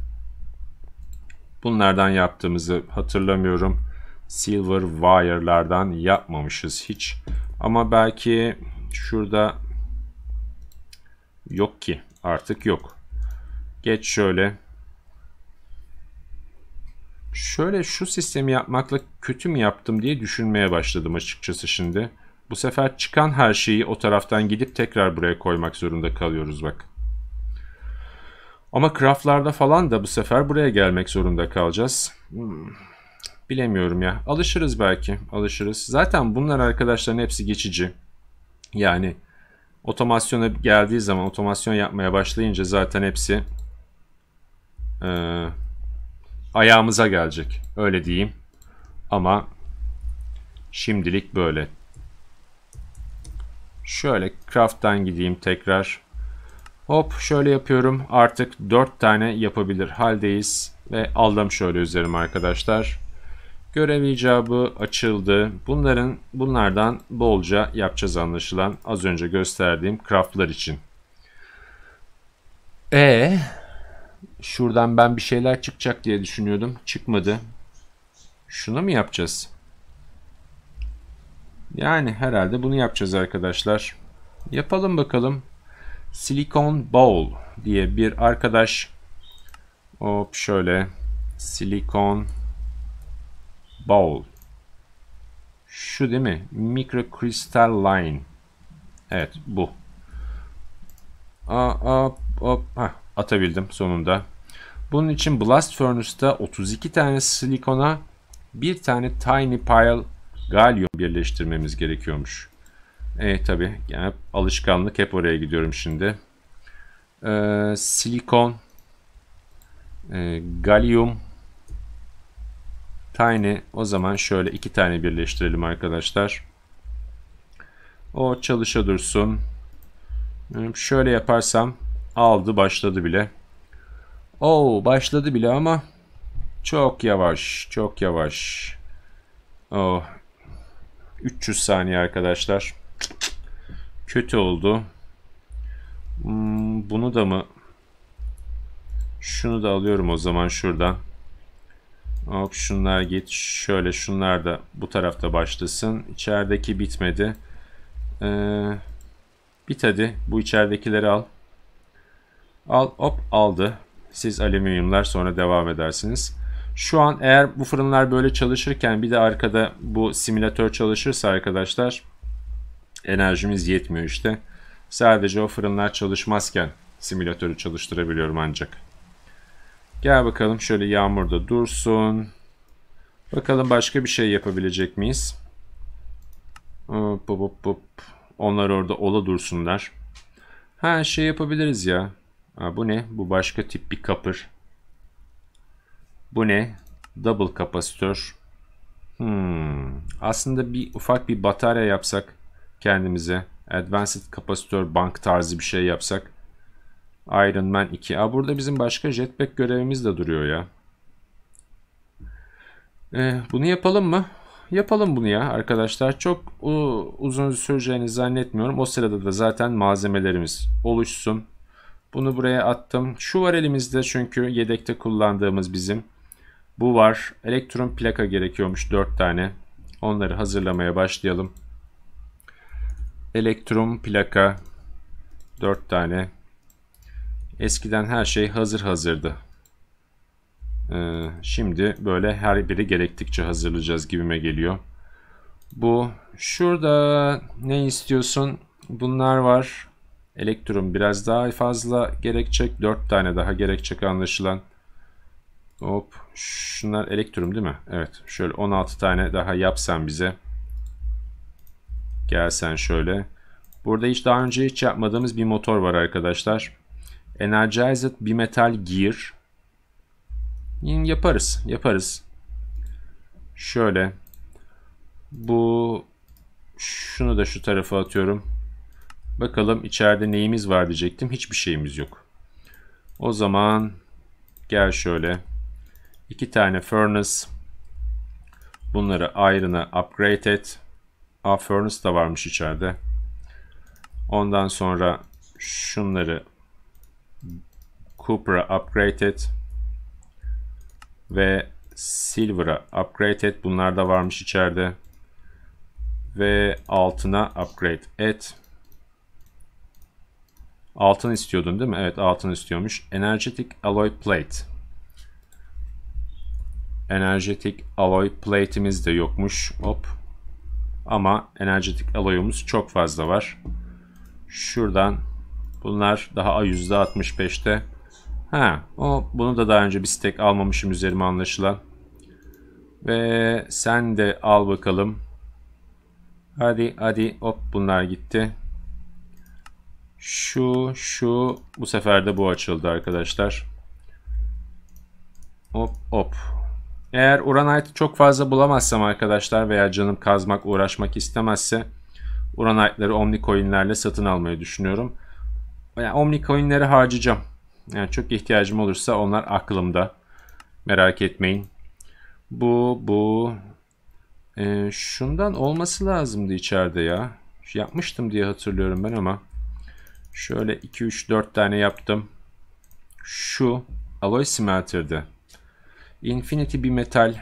Bunlardan yaptığımızı hatırlamıyorum silver wire'lardan yapmamışız hiç. Ama belki şurada yok ki artık yok. Geç şöyle. Şöyle şu sistemi yapmakla kötü mü yaptım diye düşünmeye başladım açıkçası şimdi. Bu sefer çıkan her şeyi o taraftan gidip tekrar buraya koymak zorunda kalıyoruz bak. Ama craftlarda falan da bu sefer buraya gelmek zorunda kalacağız. Hmm. Bilemiyorum ya. Alışırız belki. Alışırız. Zaten bunlar arkadaşların hepsi geçici. Yani otomasyona geldiği zaman otomasyon yapmaya başlayınca zaten hepsi e, ayağımıza gelecek. Öyle diyeyim. Ama şimdilik böyle. Şöyle craft'tan gideyim tekrar. Hop şöyle yapıyorum. Artık 4 tane yapabilir haldeyiz. Ve aldım şöyle üzerim arkadaşlar. Görev icabı açıldı. Bunların bunlardan bolca yapacağız anlaşılan az önce gösterdiğim craftlar için. E şuradan ben bir şeyler çıkacak diye düşünüyordum. Çıkmadı. Şunu mu yapacağız? Yani herhalde bunu yapacağız arkadaşlar. Yapalım bakalım. Silikon Bowl diye bir arkadaş. Hop şöyle. Silikon Bowl bowl. Şu değil mi? line. Evet bu. Aa, hop, hop. atabildim sonunda. Bunun için Blast Furnace'da 32 tane silikona bir tane Tiny Pile Gallium birleştirmemiz gerekiyormuş. E tabi yani alışkanlık hep oraya gidiyorum şimdi. Ee, silikon e, Gallium Tiny o zaman şöyle iki tane birleştirelim arkadaşlar. O çalışa dursun. Şöyle yaparsam aldı başladı bile. Oo başladı bile ama çok yavaş çok yavaş. Oh 300 saniye arkadaşlar. Kötü oldu. Hmm, bunu da mı? Şunu da alıyorum o zaman şuradan. Hop şunlar git. Şöyle şunlar da bu tarafta başlasın. İçerideki bitmedi. Ee, bit hadi. Bu içeridekileri al. Al hop aldı. Siz alüminyumlar sonra devam edersiniz. Şu an eğer bu fırınlar böyle çalışırken bir de arkada bu simülatör çalışırsa arkadaşlar enerjimiz yetmiyor işte. Sadece o fırınlar çalışmazken simülatörü çalıştırabiliyorum ancak. Gel bakalım şöyle yağmurda dursun. Bakalım başka bir şey yapabilecek miyiz? Hop hop hop. Onlar orada ola dursunlar. Ha şey yapabiliriz ya. Ha, bu ne? Bu başka tip bir kapır. Bu ne? Double kapasitör. Hmm. Aslında bir ufak bir batarya yapsak kendimize. Advanced kapasitör bank tarzı bir şey yapsak. Iron Man 2. Aa, burada bizim başka jetpack görevimiz de duruyor ya. Ee, bunu yapalım mı? Yapalım bunu ya arkadaşlar. Çok uzun süreceğini zannetmiyorum. O sırada da zaten malzemelerimiz oluşsun. Bunu buraya attım. Şu var elimizde çünkü yedekte kullandığımız bizim. Bu var. Elektron plaka gerekiyormuş 4 tane. Onları hazırlamaya başlayalım. Elektron plaka 4 tane. Eskiden her şey hazır hazırdı. Ee, şimdi böyle her biri gerektikçe hazırlayacağız gibime geliyor. Bu şurada ne istiyorsun? Bunlar var. Elektrum biraz daha fazla gerekecek. 4 tane daha gerekecek anlaşılan. Hop. Şunlar elektrum değil mi? Evet. Şöyle 16 tane daha yapsan bize. Gelsen şöyle. Burada hiç daha önce hiç yapmadığımız bir motor var arkadaşlar. Energized Bimetal Gear. Hmm, yaparız. Yaparız. Şöyle. Bu şunu da şu tarafa atıyorum. Bakalım içeride neyimiz var diyecektim. Hiçbir şeyimiz yok. O zaman gel şöyle. iki tane furnace. Bunları iron'a upgrade et. A ah, furnace da varmış içeride. Ondan sonra şunları Cooper'a upgraded Ve Silver'a upgraded Bunlar da varmış içeride. Ve altına upgrade et. Altın istiyordun değil mi? Evet altın istiyormuş. Energetic Alloy Plate. Energetic Alloy Plate'imiz de yokmuş. Hop. Ama Energetic Alloy'umuz çok fazla var. Şuradan bunlar daha A %65'te. Ha, o bunu da daha önce bir stek almamışım üzerime anlaşılan. Ve sen de al bakalım. Hadi hadi hop bunlar gitti. Şu şu bu sefer de bu açıldı arkadaşlar. Hop hop. Eğer Uranite çok fazla bulamazsam arkadaşlar veya canım kazmak uğraşmak istemezse Uranite'leri Omnicoin'lerle satın almayı düşünüyorum. Yani Omnicoin'leri harcayacağım. Yani çok ihtiyacım olursa onlar aklımda. Merak etmeyin. Bu, bu. E, şundan olması lazımdı içeride ya. Yapmıştım diye hatırlıyorum ben ama. Şöyle 2-3-4 tane yaptım. Şu alloy smelter'dı. Infinity bir metal.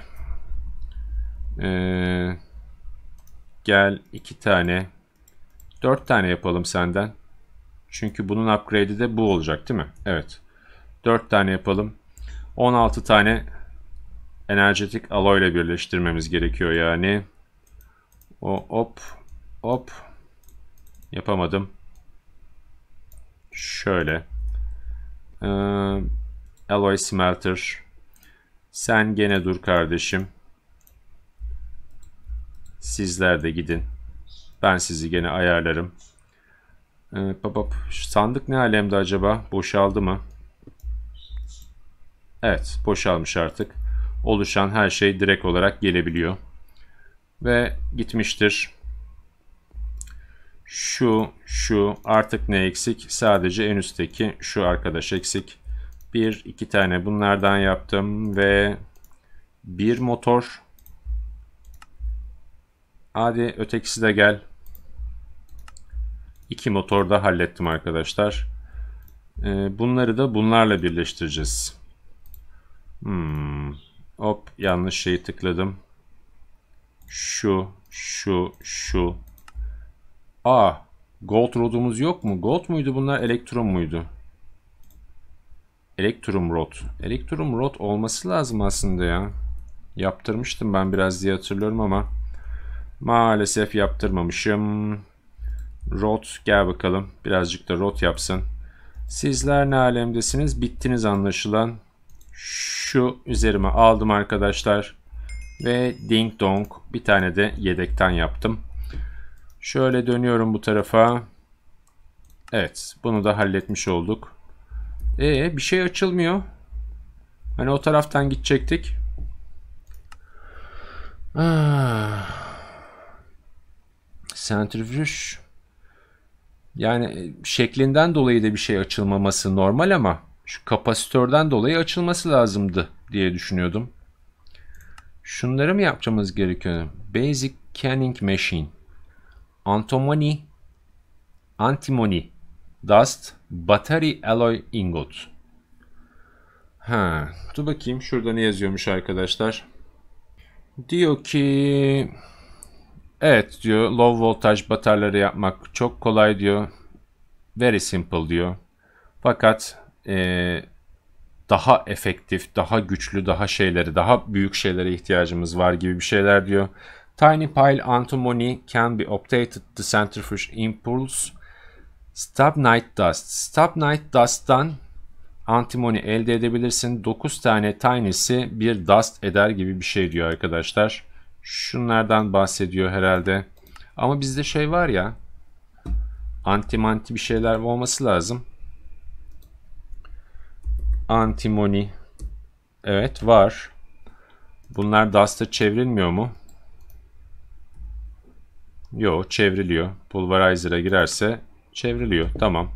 Ee, gel iki tane. Dört tane yapalım senden. Çünkü bunun upgrade'i de bu olacak değil mi? Evet. 4 tane yapalım. 16 tane enerjetik alloy ile birleştirmemiz gerekiyor yani. O hop hop yapamadım. Şöyle. Ee, alloy smelter. Sen gene dur kardeşim. Sizler de gidin. Ben sizi gene ayarlarım. Ee, babap, sandık ne alemde acaba? Boşaldı mı? Evet boşalmış artık. Oluşan her şey direkt olarak gelebiliyor. Ve gitmiştir. Şu, şu artık ne eksik? Sadece en üstteki şu arkadaş eksik. Bir, iki tane bunlardan yaptım ve bir motor. Hadi ötekisi de gel iki da hallettim arkadaşlar. E, bunları da bunlarla birleştireceğiz. Hmm. Hop yanlış şeyi tıkladım. Şu, şu, şu. Aa, Gold Rod'umuz yok mu? Gold muydu bunlar, Elektrum muydu? Elektrum Rod. Elektrum Rod olması lazım aslında ya. Yaptırmıştım ben biraz diye hatırlıyorum ama maalesef yaptırmamışım. Rot gel bakalım. Birazcık da rot yapsın. Sizler ne alemdesiniz? Bittiniz anlaşılan. Şu üzerime aldım arkadaşlar. Ve ding dong bir tane de yedekten yaptım. Şöyle dönüyorum bu tarafa. Evet bunu da halletmiş olduk. Ee bir şey açılmıyor. Hani o taraftan gidecektik. Ah. Centrifuge. Yani e, şeklinden dolayı da bir şey açılmaması normal ama şu kapasitörden dolayı açılması lazımdı diye düşünüyordum. Şunları mı yapacağımız gerekiyor? Basic Canning Machine. Antimony, Antimony, Dust, Battery Alloy Ingot. Ha, dur bakayım şurada ne yazıyormuş arkadaşlar. Diyor ki Evet diyor low voltaj bataryaları yapmak çok kolay diyor. Very simple diyor. Fakat ee, daha efektif, daha güçlü, daha şeyleri, daha büyük şeylere ihtiyacımız var gibi bir şeyler diyor. Tiny pile antimony can be obtained the centrifuge impulse. night dust. night dust'tan antimony elde edebilirsin. 9 tane tanesi bir dust eder gibi bir şey diyor arkadaşlar. Şunlardan bahsediyor herhalde. Ama bizde şey var ya. Antimanti bir şeyler olması lazım. Antimoni. Evet var. Bunlar Dust'a çevrilmiyor mu? Yo çevriliyor. Pulverizer'a girerse çevriliyor. Tamam.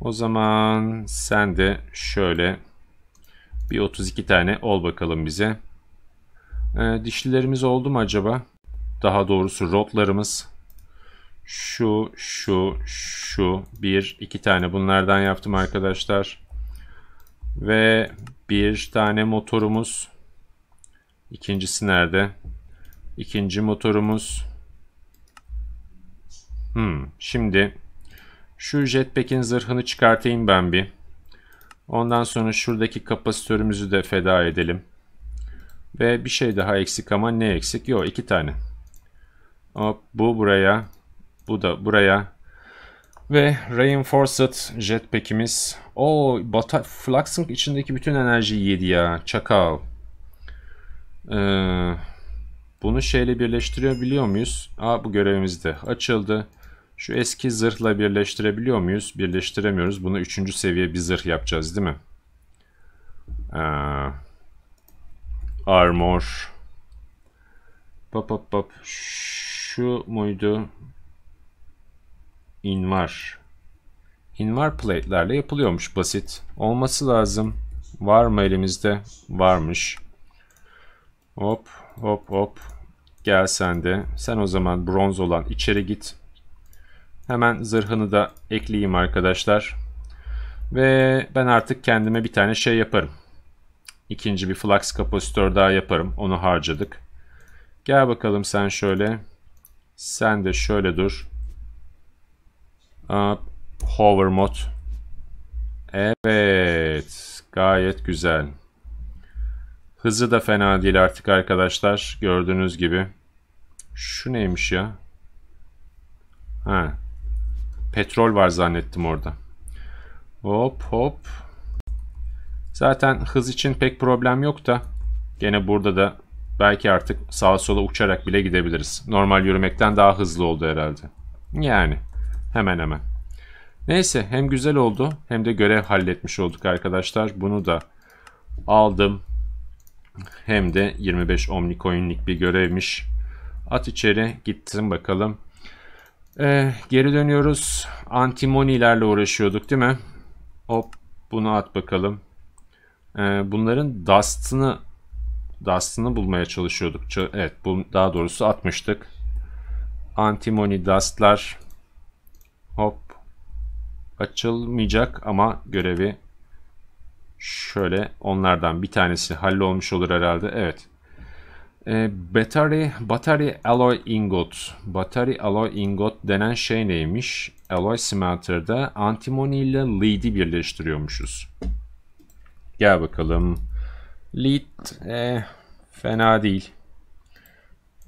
O zaman sen de şöyle bir 32 tane ol bakalım bize. E, dişlilerimiz oldu mu acaba? Daha doğrusu rotlarımız. Şu, şu, şu. Bir, iki tane bunlardan yaptım arkadaşlar. Ve bir tane motorumuz. İkincisi nerede? İkinci motorumuz. Hmm, şimdi şu jetpack'in zırhını çıkartayım ben bir. Ondan sonra şuradaki kapasitörümüzü de feda edelim. Ve bir şey daha eksik ama ne eksik? Yok iki tane. Hop, bu buraya. Bu da buraya. Ve Reinforced Jetpack'imiz. O Bata Fluxing içindeki bütün enerjiyi yedi ya. Çakal. Ee, bunu şeyle biliyor muyuz? Aa bu görevimiz de açıldı. Şu eski zırhla birleştirebiliyor muyuz? Birleştiremiyoruz. Bunu üçüncü seviye bir zırh yapacağız değil mi? Ee, Armor. Pop pop pop. Şu muydu? Invar. Invar plate'lerle yapılıyormuş basit. Olması lazım. Var mı elimizde? Varmış. Hop hop hop. Gel sen de. Sen o zaman bronz olan içeri git. Hemen zırhını da ekleyeyim arkadaşlar. Ve ben artık kendime bir tane şey yaparım. İkinci bir flux kapasitör daha yaparım. Onu harcadık. Gel bakalım sen şöyle. Sen de şöyle dur. Aa, hover mod. Evet. Gayet güzel. Hızı da fena değil artık arkadaşlar. Gördüğünüz gibi. Şu neymiş ya? Ha. Petrol var zannettim orada. Hop hop. Zaten hız için pek problem yok da gene burada da belki artık sağa sola uçarak bile gidebiliriz. Normal yürümekten daha hızlı oldu herhalde. Yani hemen hemen. Neyse hem güzel oldu hem de görev halletmiş olduk arkadaşlar. Bunu da aldım. Hem de 25 Omnicoin'lik bir görevmiş. At içeri gittim bakalım. Ee, geri dönüyoruz. Antimonilerle uğraşıyorduk değil mi? Hop bunu at bakalım e, bunların dust'ını dust'ını bulmaya çalışıyorduk. evet bu daha doğrusu atmıştık. Antimony dust'lar hop açılmayacak ama görevi şöyle onlardan bir tanesi hallolmuş olur herhalde. Evet. E, battery, battery alloy ingot. Battery alloy ingot denen şey neymiş? Alloy smelter'da antimony ile lead'i birleştiriyormuşuz. Gel bakalım. Lead e, fena değil.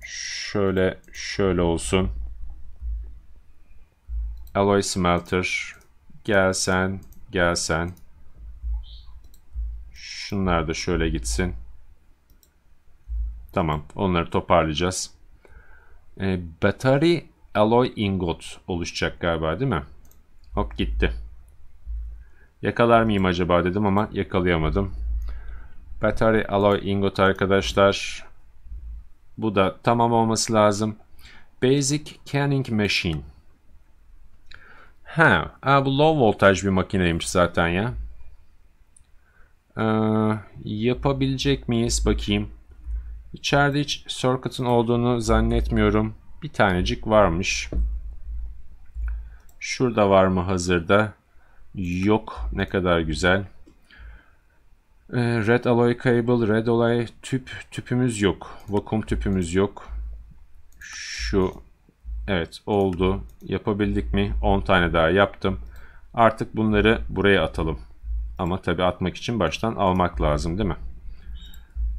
Şöyle şöyle olsun. Alloy Smelter. Gelsen gelsen. Şunlar da şöyle gitsin. Tamam onları toparlayacağız. E, battery Alloy Ingot oluşacak galiba değil mi? Hop gitti. Yakalar mıyım acaba dedim ama yakalayamadım. Battery alloy ingot arkadaşlar. Bu da tamam olması lazım. Basic canning machine. Ha, aa, bu low voltaj bir makineymiş zaten ya. Ee, yapabilecek miyiz bakayım. İçeride hiç circuit'ın olduğunu zannetmiyorum. Bir tanecik varmış. Şurada var mı hazırda? Yok. Ne kadar güzel. Ee, red alloy cable, red alloy tüp. Tüpümüz yok. Vakum tüpümüz yok. Şu. Evet oldu. Yapabildik mi? 10 tane daha yaptım. Artık bunları buraya atalım. Ama tabi atmak için baştan almak lazım değil mi?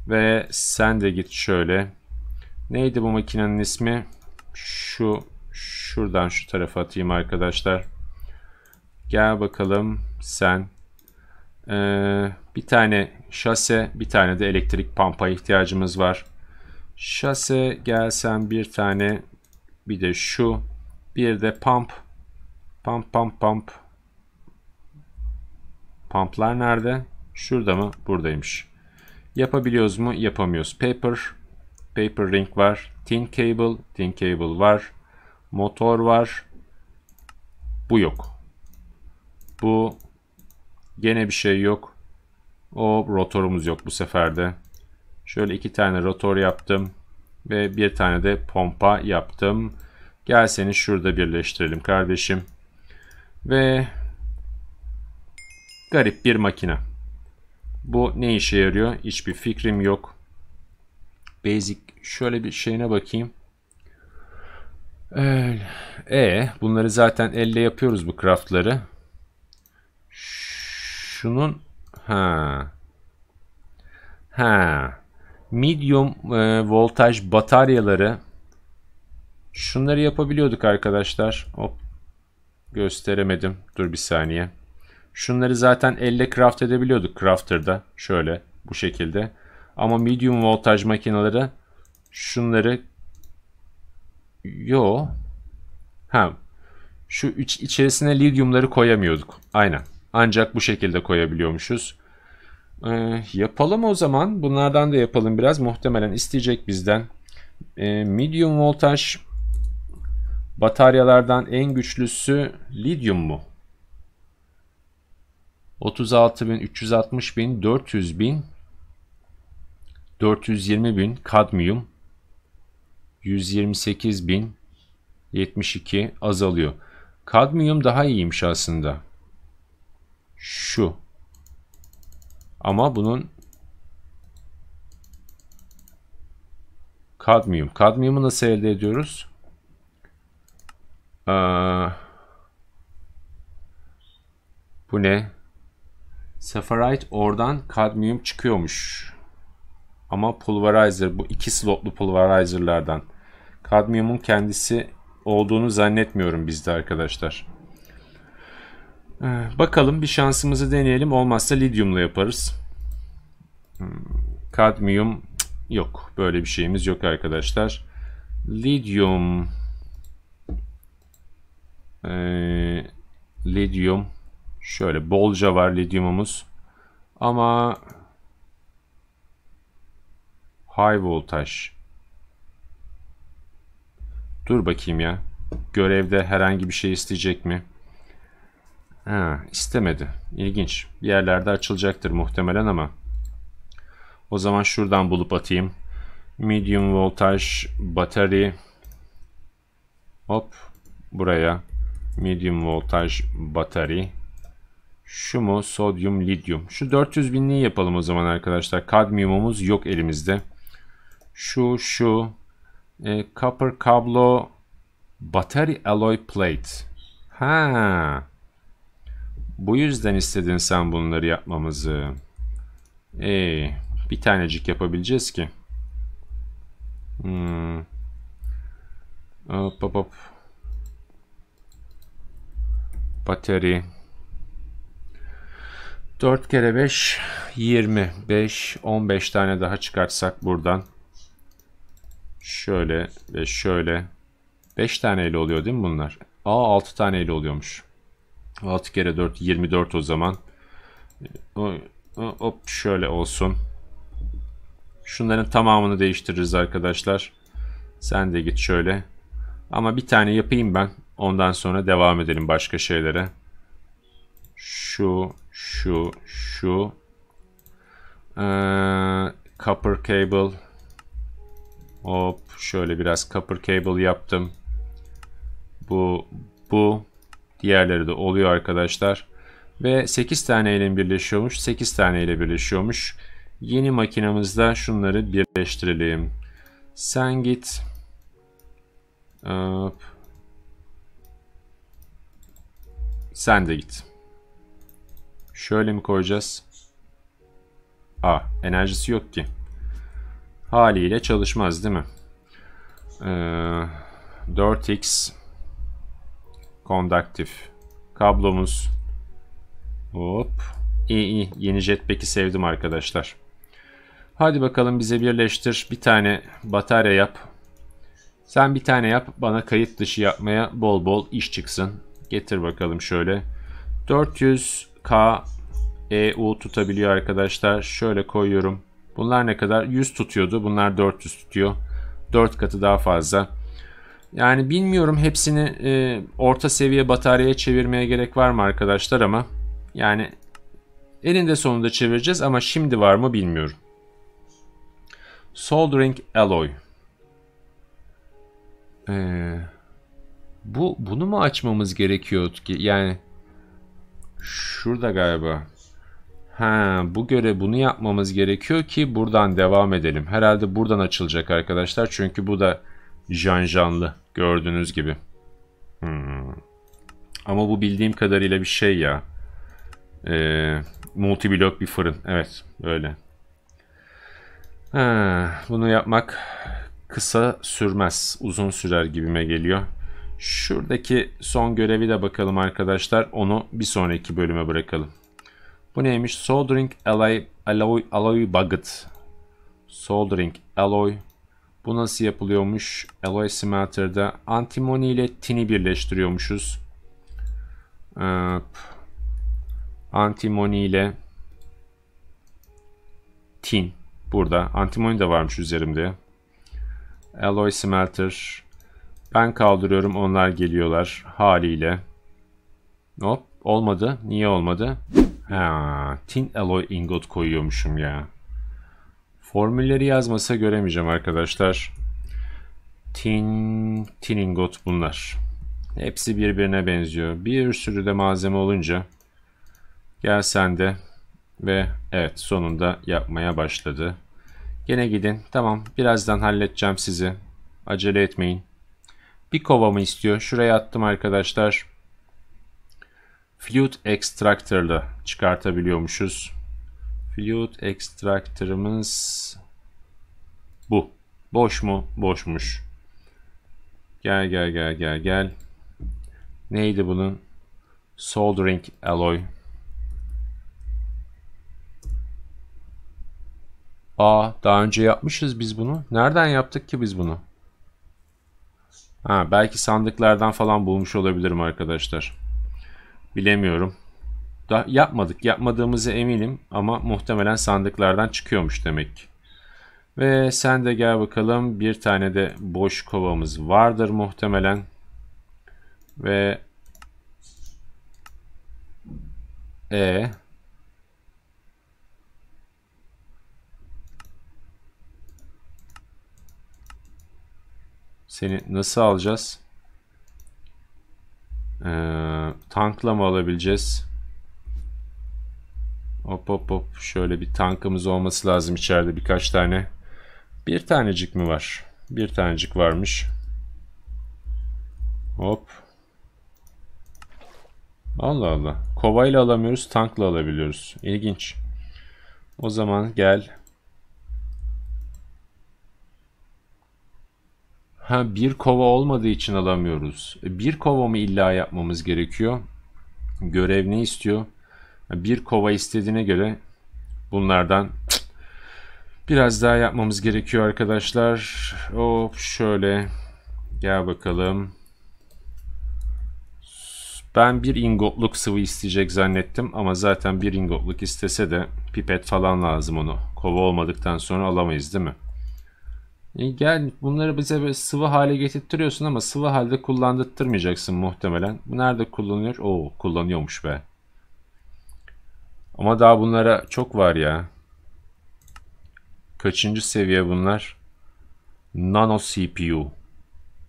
Ve sen de git şöyle. Neydi bu makinenin ismi? Şu şuradan şu tarafa atayım arkadaşlar. Gel bakalım sen. Ee, bir tane şase, bir tane de elektrik pampa ihtiyacımız var. Şase gelsen bir tane, bir de şu, bir de pump. Pump, pump, pump. Pumplar nerede? Şurada mı? Buradaymış. Yapabiliyoruz mu? Yapamıyoruz. Paper, paper ring var. Tin cable, tin cable var. Motor var. Bu yok. Bu gene bir şey yok. O rotorumuz yok bu seferde. Şöyle iki tane rotor yaptım. Ve bir tane de pompa yaptım. Gel seni şurada birleştirelim kardeşim. Ve garip bir makine. Bu ne işe yarıyor? Hiçbir fikrim yok. Basic şöyle bir şeyine bakayım. Ee, e ee, bunları zaten elle yapıyoruz bu craftları şunun ha ha medium e, voltaj bataryaları şunları yapabiliyorduk arkadaşlar. Hop gösteremedim. Dur bir saniye. Şunları zaten elle craft edebiliyorduk crafter'da. Şöyle bu şekilde. Ama medium voltaj makineleri şunları yo ha şu iç, içerisine lityumları koyamıyorduk. Aynen. Ancak bu şekilde koyabiliyormuşuz. Ee, yapalım o zaman. Bunlardan da yapalım biraz. Muhtemelen isteyecek bizden. Ee, medium voltaj bataryalardan en güçlüsü lityum mu? 36 bin, 360 bin, 420 kadmiyum, 128 72 azalıyor. Kadmiyum daha iyiymiş aslında şu. Ama bunun kadmiyum. Kadmiyumu nasıl elde ediyoruz? Ee, bu ne? Safarite oradan kadmiyum çıkıyormuş. Ama pulverizer bu iki slotlu pulverizerlardan. Kadmiyumun kendisi olduğunu zannetmiyorum bizde arkadaşlar. Ee, bakalım bir şansımızı deneyelim. Olmazsa lityumla yaparız. Hmm, kadmiyum yok. Böyle bir şeyimiz yok arkadaşlar. Lityum. Ee, lityum. Şöyle bolca var lityumumuz. Ama high voltage. Dur bakayım ya. Görevde herhangi bir şey isteyecek mi? Ha, istemedi. İlginç. Bir yerlerde açılacaktır muhtemelen ama. O zaman şuradan bulup atayım. Medium voltaj battery. Hop. Buraya. Medium voltaj battery. Şu mu? Sodyum, lityum. Şu 400 binliği yapalım o zaman arkadaşlar. Kadmiyumumuz yok elimizde. Şu, şu. E, copper kablo battery alloy plate. Ha. Bu yüzden istedin sen bunları yapmamızı. Ee, bir tanecik yapabileceğiz ki. Hmm. Hop hop hop. Bateri. 4 kere 5 20 5 15 tane daha çıkartsak buradan şöyle ve şöyle 5 taneyle oluyor değil mi bunlar? Aa 6 taneyle oluyormuş. 6 kere 4 24 o zaman. Hop şöyle olsun. Şunların tamamını değiştiririz arkadaşlar. Sen de git şöyle. Ama bir tane yapayım ben. Ondan sonra devam edelim başka şeylere. Şu, şu, şu. Ee, copper cable. Hop şöyle biraz copper cable yaptım. Bu, bu. Diğerleri de oluyor arkadaşlar. Ve 8 tane ile birleşiyormuş. 8 tane ile birleşiyormuş. Yeni makinemizde şunları birleştirelim. Sen git. Hop. Sen de git. Şöyle mi koyacağız? A. Enerjisi yok ki. Haliyle çalışmaz değil mi? Ee, 4x Kondaktif. Kablomuz. Hop. İyi iyi. Yeni jetpack'i sevdim arkadaşlar. Hadi bakalım bize birleştir. Bir tane batarya yap. Sen bir tane yap. Bana kayıt dışı yapmaya bol bol iş çıksın. Getir bakalım şöyle. 400K EU tutabiliyor arkadaşlar. Şöyle koyuyorum. Bunlar ne kadar? 100 tutuyordu. Bunlar 400 tutuyor. 4 katı daha fazla. Yani bilmiyorum hepsini e, orta seviye bataryaya çevirmeye gerek var mı arkadaşlar ama yani elinde sonunda çevireceğiz ama şimdi var mı bilmiyorum. Soldering Alloy. Ee, bu bunu mu açmamız gerekiyordu ki? Yani şurada galiba. Ha, bu göre bunu yapmamız gerekiyor ki buradan devam edelim. Herhalde buradan açılacak arkadaşlar. Çünkü bu da janjanlı gördüğünüz gibi. Hmm. Ama bu bildiğim kadarıyla bir şey ya. Ee, multiblok bir fırın. Evet öyle. Ha, bunu yapmak kısa sürmez. Uzun sürer gibime geliyor. Şuradaki son görevi de bakalım arkadaşlar. Onu bir sonraki bölüme bırakalım. Bu neymiş? Soldering alloy, alloy, alloy bucket. Soldering alloy bu nasıl yapılıyormuş? Alloy Smelter'da antimoni ile tini birleştiriyormuşuz. Ee, antimoni ile tin. Burada antimoni de varmış üzerimde. Alloy Smelter. Ben kaldırıyorum onlar geliyorlar haliyle. Hop olmadı. Niye olmadı? Ha, tin alloy ingot koyuyormuşum ya. Formülleri yazmasa göremeyeceğim arkadaşlar. Tin, Tiningot bunlar. Hepsi birbirine benziyor. Bir sürü de malzeme olunca gel sen de ve evet sonunda yapmaya başladı. Gene gidin. Tamam birazdan halledeceğim sizi. Acele etmeyin. Bir kova mı istiyor? Şuraya attım arkadaşlar. Flute Extractor'la çıkartabiliyormuşuz. Compute extractor'ımız bu. Boş mu? Boşmuş. Gel gel gel gel gel. Neydi bunun? Soldering alloy. Aa daha önce yapmışız biz bunu. Nereden yaptık ki biz bunu? Ha, belki sandıklardan falan bulmuş olabilirim arkadaşlar. Bilemiyorum. Da yapmadık. Yapmadığımızı eminim ama muhtemelen sandıklardan çıkıyormuş demek. Ve sen de gel bakalım. Bir tane de boş kovamız vardır muhtemelen. Ve e Seni nasıl alacağız? Ee, tankla mı alabileceğiz? Hop hop hop. Şöyle bir tankımız olması lazım içeride birkaç tane. Bir tanecik mi var? Bir tanecik varmış. Hop. Allah Allah. Kovayla alamıyoruz, tankla alabiliyoruz. İlginç. O zaman gel. Ha bir kova olmadığı için alamıyoruz. E, bir kova mı illa yapmamız gerekiyor? Görev ne istiyor? Bir kova istediğine göre bunlardan biraz daha yapmamız gerekiyor arkadaşlar. Hop şöyle gel bakalım. Ben bir ingotluk sıvı isteyecek zannettim ama zaten bir ingotluk istese de pipet falan lazım onu. Kova olmadıktan sonra alamayız değil mi? E gel bunları bize böyle sıvı hale getirtiyorsun ama sıvı halde kullandırtmayacaksın muhtemelen. nerede kullanıyor? Oo kullanıyormuş be. Ama daha bunlara çok var ya. Kaçıncı seviye bunlar? Nano CPU.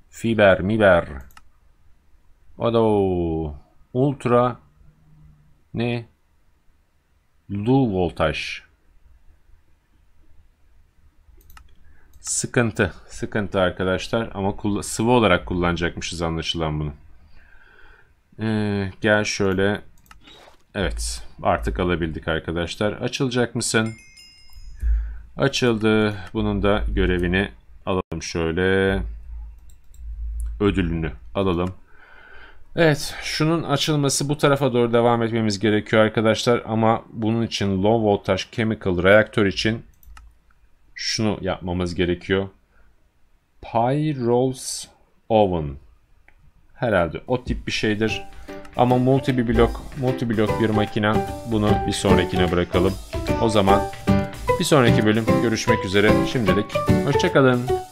Fiber, miber. O Ado. Ultra. Ne? Low voltaj. Sıkıntı. Sıkıntı arkadaşlar. Ama sıvı olarak kullanacakmışız anlaşılan bunu. Ee, gel şöyle Evet artık alabildik arkadaşlar. Açılacak mısın? Açıldı. Bunun da görevini alalım şöyle. Ödülünü alalım. Evet şunun açılması bu tarafa doğru devam etmemiz gerekiyor arkadaşlar. Ama bunun için low voltage chemical reaktör için şunu yapmamız gerekiyor. Pyrols oven. Herhalde o tip bir şeydir. Ama multi bir blok, multi blok bir makina bunu bir sonrakine bırakalım. O zaman bir sonraki bölüm görüşmek üzere. Şimdilik hoşçakalın.